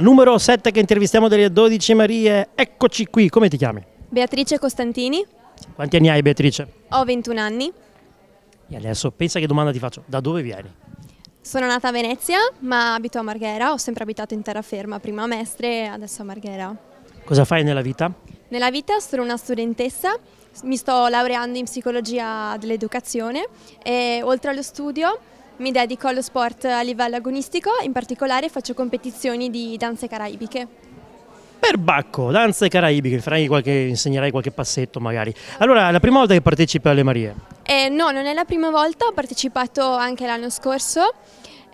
Numero 7 che intervistiamo delle 12 Marie, eccoci qui, come ti chiami? Beatrice Costantini. Quanti anni hai Beatrice? Ho 21 anni. E adesso pensa che domanda ti faccio, da dove vieni? Sono nata a Venezia, ma abito a Marghera, ho sempre abitato in terraferma, prima a Mestre e adesso a Marghera. Cosa fai nella vita? Nella vita sono una studentessa, mi sto laureando in psicologia dell'educazione e oltre allo studio mi dedico allo sport a livello agonistico, in particolare faccio competizioni di danze caraibiche. Perbacco, danze caraibiche, farai qualche, insegnerai qualche passetto magari. Allora, è la prima volta che partecipi alle Marie? Eh, no, non è la prima volta, ho partecipato anche l'anno scorso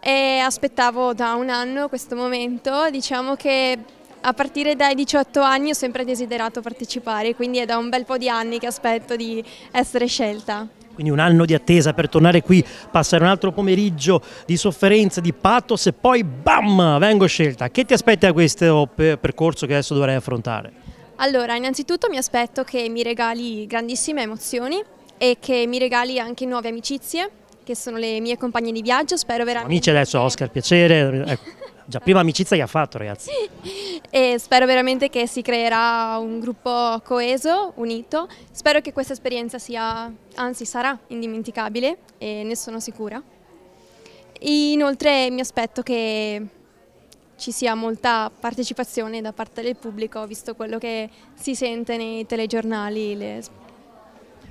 e aspettavo da un anno questo momento, diciamo che a partire dai 18 anni ho sempre desiderato partecipare, quindi è da un bel po' di anni che aspetto di essere scelta quindi un anno di attesa per tornare qui, passare un altro pomeriggio di sofferenza, di pathos e poi bam, vengo scelta. Che ti aspetti da questo percorso che adesso dovrai affrontare? Allora, innanzitutto mi aspetto che mi regali grandissime emozioni e che mi regali anche nuove amicizie, che sono le mie compagne di viaggio, spero veramente... Amici adesso, Oscar, piacere, ecco, già prima amicizia che ha fatto ragazzi. e spero veramente che si creerà un gruppo coeso, unito. Spero che questa esperienza sia, anzi sarà indimenticabile e ne sono sicura. Inoltre mi aspetto che ci sia molta partecipazione da parte del pubblico, visto quello che si sente nei telegiornali. Le...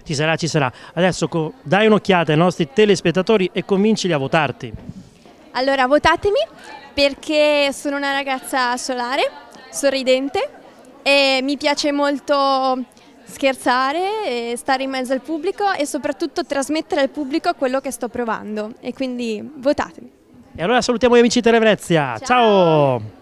Ci sarà, ci sarà. Adesso dai un'occhiata ai nostri telespettatori e convincili a votarti. Allora, votatemi perché sono una ragazza solare sorridente e mi piace molto scherzare, stare in mezzo al pubblico e soprattutto trasmettere al pubblico quello che sto provando e quindi votatemi. E allora salutiamo gli amici di Televezia, ciao. ciao.